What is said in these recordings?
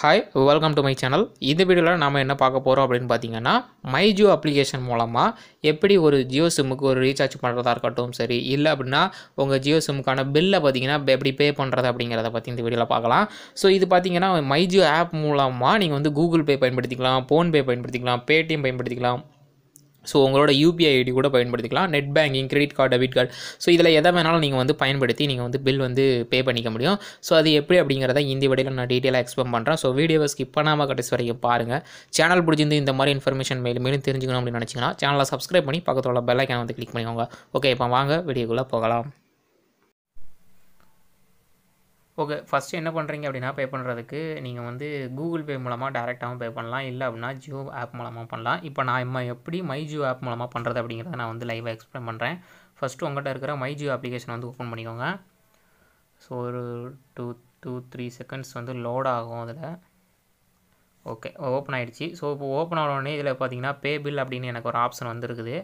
hi welcome to my channel இந்த வீடியோவில் நாம் என்ன பார்க்க போகிறோம் அப்படின்னு பார்த்தீங்கன்னா மை ஜியோ அப்ளிகேஷன் மூலமாக எப்படி ஒரு ஜியோ சிம்முக்கு ஒரு ரீசார்ஜ் பண்ணுறதா இருக்கட்டும் சரி இல்லை அப்படின்னா உங்கள் ஜியோ சிம்முக்கான பில்லை பார்த்தீங்கன்னா எப்படி பே பண்ணுறது அப்படிங்கிறத பற்றி இந்த வீடியோவில் பார்க்கலாம் ஸோ இது பார்த்தீங்கன்னா மை ஜியோ ஆப் மூலமாக நீங்கள் வந்து கூகுள் பே பயன்படுத்திக்கலாம் ஃபோன்பே பயன்படுத்திக்கலாம் பேடிஎம் பயன்படுத்திக்கலாம் ஸோ உங்களோட யூபிஐ ஐடி கூட பயன்படுத்திக்கலாம் net banking credit card debit card so இதில் எதை வேணாலும் நீங்கள் வந்து பயன்படுத்தி நீங்கள் வந்து பில் வந்து பே பண்ணிக்க முடியும் ஸோ அது எப்படி அப்படிங்கிறத இந்தி வடையில் நான் டீட்டெயிலாக எக்ஸ்பிளைன் பண்ணுறேன் ஸோ வீடியோவை ஸ்கிப் பண்ணாமல் கடைசி வரைக்கும் பாருங்கள் சேனல் பிடிச்சிருந்து இந்த மாதிரி இன்ஃபர்மேஷன் மேலும் மேலும் தெரிஞ்சுக்கணும் அப்படின்னு நினச்சிங்கன்னா சேனலை சப்ஸ்கிரைப் பண்ணி பக்கத்தில் உள்ள பெல்லைக்கான வந்து கிளிக் பண்ணிக்கோங்க ஓகே இப்போ வாங்க வீடியோக்குள்ளே போகலாம் ஓகே ஃபஸ்ட்டு என்ன பண்ணுறீங்க அப்படின்னா பே பண்ணுறதுக்கு நீங்கள் வந்து கூகுள் பே மூலமாக டேரெக்டாகவும் பே பண்ணலாம் இல்லை அப்படின்னா ஜியோ ஆப் மூலமாக பண்ணலாம் இப்போ நான் இம்மா எப்படி மை ஜியோ ஆப் மூலமாக பண்ணுறது அப்படிங்கிறத நான் வந்து லைவாக எக்ஸ்பிளைன் பண்ணுறேன் ஃபஸ்ட்டு உங்கள்கிட்ட இருக்கிற மை ஜியோ அப்ளிகேஷன் வந்து ஓப்பன் பண்ணிக்கோங்க ஸோ ஒரு டூ டூ த்ரீ செகண்ட்ஸ் வந்து லோட் ஆகும் அதில் ஓகே ஓப்பன் ஆகிடுச்சு ஸோ இப்போ ஓப்பன் ஆனோடனே இதில் பார்த்தீங்கன்னா பே பில் அப்படின்னு எனக்கு ஒரு ஆப்ஷன் வந்துருக்குது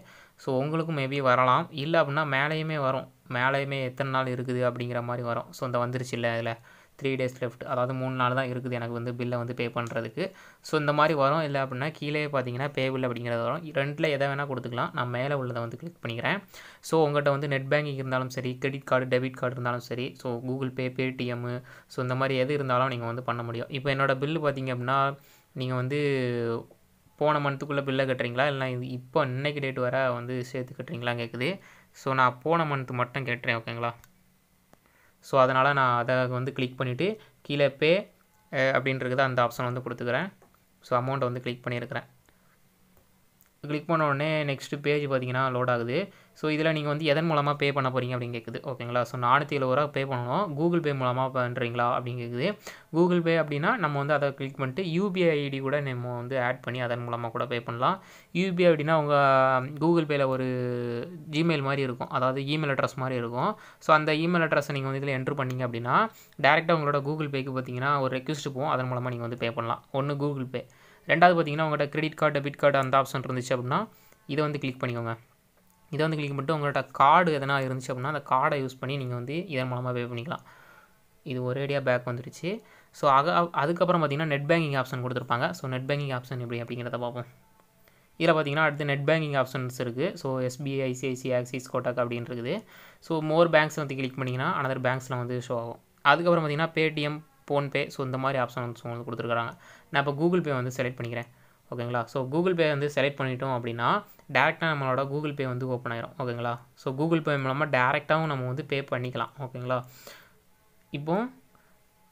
ஸோ உங்களுக்கும் மேபி வரலாம் இல்லை அப்படின்னா மேலேயுமே வரும் மேலேயுமே எத்தனை நாள் இருக்குது அப்படிங்கிற மாதிரி வரும் ஸோ இந்த வந்துருச்சு இல்லை இதில் த்ரீ டேஸ் லெஃப்ட் அதாவது மூணு நாள் தான் இருக்குது எனக்கு வந்து பில்லை வந்து பே பண்ணுறதுக்கு ஸோ இந்த மாதிரி வரும் இல்லை அப்படின்னா கீழே பார்த்தீங்கன்னா பே பில் அப்படிங்கிறது வரும் ரெண்டில் எதை வேணால் கொடுத்துக்கலாம் நான் மேலே உள்ளதை வந்து கிளிக் பண்ணிக்கிறேன் ஸோ உங்கள்கிட்ட வந்து நெட் பேங்கிங் இருந்தாலும் சரி கிரெடிட் கார்டு டெபிட் கார்டு இருந்தாலும் சரி so Google Pay Paytm so இந்த மாதிரி எது இருந்தாலும் நீங்கள் வந்து பண்ண முடியும் இப்போ என்னோடய பில்லு பார்த்தீங்க அப்படின்னா நீங்கள் வந்து போன மந்த்துக்குள்ளே பில்லை கட்டுறீங்களா இல்லை இப்போ இன்றைக்கி டேட் வர வந்து சேர்த்து கட்டுறீங்களான்னு கேட்குது ஸோ நான் போன மந்த்து மட்டும் கேட்டுறேன் ஓகேங்களா ஸோ அதனால் நான் அதை வந்து கிளிக் பண்ணிவிட்டு கீழே பே அப்படின்றது அந்த ஆப்ஷன் வந்து கொடுத்துக்கிறேன் ஸோ அமௌண்ட்டை வந்து கிளிக் பண்ணியிருக்கிறேன் கிளிக் பண்ண உடனே நெக்ஸ்ட்டு பேஜ் பார்த்தீங்கன்னா லோட் ஆகுது ஸோ இதில் நீங்கள் வந்து எதன் மூலமாக பே பண்ண போகிறீங்க அப்படின்னு கேட்குது ஓகேங்களா ஸோ நானூற்றி எழுபது ரூபா பே பண்ணணும் கூகுள் பே மூலமாக பண்ணுறீங்களா அப்படின்னு கேட்குது கூகுள் பே அப்படின்னா நம்ம வந்து அதை கிளிக் பண்ணிட்டு யூபிஐ ஐடி கூட நம்ம வந்து ஆட் பண்ணி அதன் மூலமாக கூட பே பண்ணலாம் யூபிஐ அப்படின்னா உங்கள் கூகுள் பேயில் ஒரு ஜிமெயில் மாதிரி இருக்கும் அதாவது இமெயில் அட்ரஸ் மாதிரி இருக்கும் ஸோ அந்த இமெயில் அட்ரஸை நீங்கள் வந்து இதில் என்ட்ரு பண்ணிங்க அப்படின்னா டேரெக்டாக உங்களோட கூகுள் பேக்கு பார்த்தீங்கன்னா ஒரு ரெக்வஸ்ட் போகும் அதன் மூலமாக நீங்கள் வந்து பே பண்ணலாம் ஒன்று கூகுள் பே ரெண்டாவது பார்த்தீங்கன்னா உங்கள்கிட்ட கிரெடிட் கார்டு டெபிட் கார்டு அந்த ஆப்ஷன் இருந்துச்சு அப்படின்னா இதை வந்து கிளிக் பண்ணிக்கோங்க இதை வந்து கிளிக் பண்ணிட்டு உங்கள்கிட்ட கார்டு எதனா இருந்துச்சு அப்படின்னா அந்த கார்டை யூஸ் பண்ணி நீங்கள் வந்து இதன் மூலமாக பே பண்ணிக்கலாம் இது ஒரேடியாக பேக் வந்துடுச்சு ஸோ அக அதுக்கப்புறம் பார்த்தீங்கன்னா நெட் பேங்கிங் ஆப்ஷன் கொடுத்துருப்பாங்க ஸோ நெட் பேங்கிங் ஆப்ஷன் எப்படி அப்படிங்கிறத பார்ப்போம் இதில் பார்த்தீங்கன்னா அடுத்து நெட் பேங்கிங் ஆப்ஷன்ஸ் இருக்குது so SBI ICICI Axis Kotak அப்படின்னு இருக்குது ஸோ மோர் பேங்க்ஸ் வந்து கிளிக் பண்ணிங்கன்னா அனதர் பேங்க்ஸில் வந்து ஷோ ஆகும் அதுக்கப்புறம் பார்த்திங்கன்னா பேடிஎம் ஃபோன்பே ஸோ இந்த மாதிரி ஆப்ஷன் வந்து உங்களுக்கு கொடுத்துருக்காங்க நான் இப்போ கூகுள் பே வந்து செலக்ட் பண்ணிக்கிறேன் ஓகேங்களா ஸோ கூகுள் பே வந்து செலக்ட் பண்ணிட்டோம் அப்படின்னா டேரெக்டாக நம்மளோட கூகுள் பே வந்து ஓப்பன் ஆயிரும் ஓகேங்களா ஸோ கூகுள் பே மூலமாக டேரெக்டாகவும் நம்ம வந்து பே பண்ணிக்கலாம் ஓகேங்களா இப்போது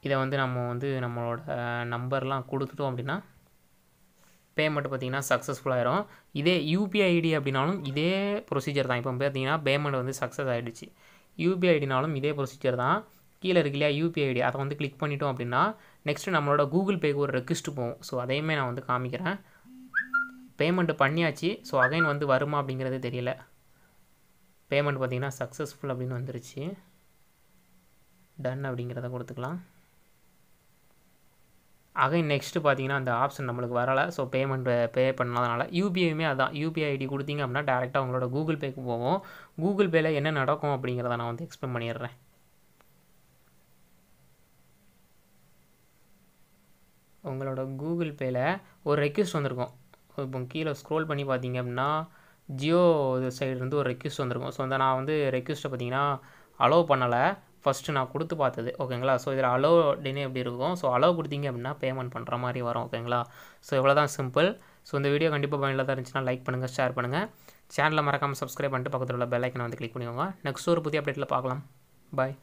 இதை வந்து நம்ம வந்து நம்மளோட நம்பர்லாம் கொடுத்துட்டோம் அப்படின்னா பேமெண்ட் பார்த்திங்கன்னா சக்ஸஸ்ஃபுல்லாகிடும் இதே யூபிஐ ஐடி அப்படின்னாலும் இதே ப்ரொசீஜர் தான் இப்போ பார்த்திங்கன்னா பேமெண்ட் வந்து சக்ஸஸ் ஆகிடுச்சு யூபிஐ ஐடினாலும் இதே ப்ரொசீஜர் தான் கீழே இருக்கு இல்லையா யூபிஐ ஐடி அதை வந்து கிளிக் பண்ணிட்டோம் அப்படின்னா நெக்ஸ்ட்டு நம்மளோட கூகுள் பேக்கு ஒரு ரெக்வஸ்ட்டு போகும் ஸோ அதையுமே நான் வந்து காமிக்கிறேன் பேமெண்ட்டு பண்ணியாச்சு ஸோ அகைன் வந்து வருமா அப்படிங்கிறது தெரியல பேமெண்ட் பார்த்திங்கன்னா சக்ஸஸ்ஃபுல் அப்படின்னு வந்துருச்சு டன் அப்படிங்கிறத கொடுத்துக்கலாம் அகைன் நெக்ஸ்ட்டு பார்த்தீங்கன்னா அந்த ஆப்ஷன் நம்மளுக்கு வரலை ஸோ பேமெண்ட் பே பண்ணாதனால யூபிஐயுமே அதுதான் யூபிஐ ஐடி கொடுத்தீங்க அப்படின்னா டேரெக்டாக உங்களோட கூகுள் பேக்கு போவோம் கூகுள் பேயில் என்ன நடக்கும் அப்படிங்கிறத நான் வந்து எக்ஸ்பிளைன் பண்ணிடுறேன் நம்மளோட கூகுள் பேயில் ஒரு ரெக்யூஸ்ட் வந்திருக்கும் இப்போ கீழே ஸ்க்ரோல் பண்ணி பார்த்தீங்க அப்படின்னா ஜியோ சைடுலேருந்து ஒரு ரெக்யூஸ்ட் வந்திருக்கும் ஸோ அந்த நான் வந்து ரெக்யூஸ்ட்டை பார்த்தீங்கன்னா அலோவ் பண்ணலை ஃபஸ்ட்டு நான் கொடுத்து பார்த்தது ஓகேங்களா ஸோ இதில் அலோவ் அப்படின்னு எப்படி இருக்கும் ஸோ அலோவ் கொடுத்தீங்க அப்படின்னா பேமெண்ட் பண்ணுற மாதிரி வரும் ஓகேங்களா ஸோ இவ்வளோ தான் சிம்பிள் ஸோ இந்த வீடியோ கண்டிப்பாக பயனில் தான் இருந்துச்சுன்னா லைக் பண்ணுங்கள் ஷேர் பண்ணுங்கள் சேனலில் மறக்காமல் சப்ஸ்கிரைப் பண்ணிட்டு பக்கத்தில் உள்ள பெல் ஐக்கனை வந்து கிளிக் பண்ணிக்கோங்க நெக்ஸ்ட் ஒரு புதிய அப்டேட்டில் பார்க்கலாம் பாய்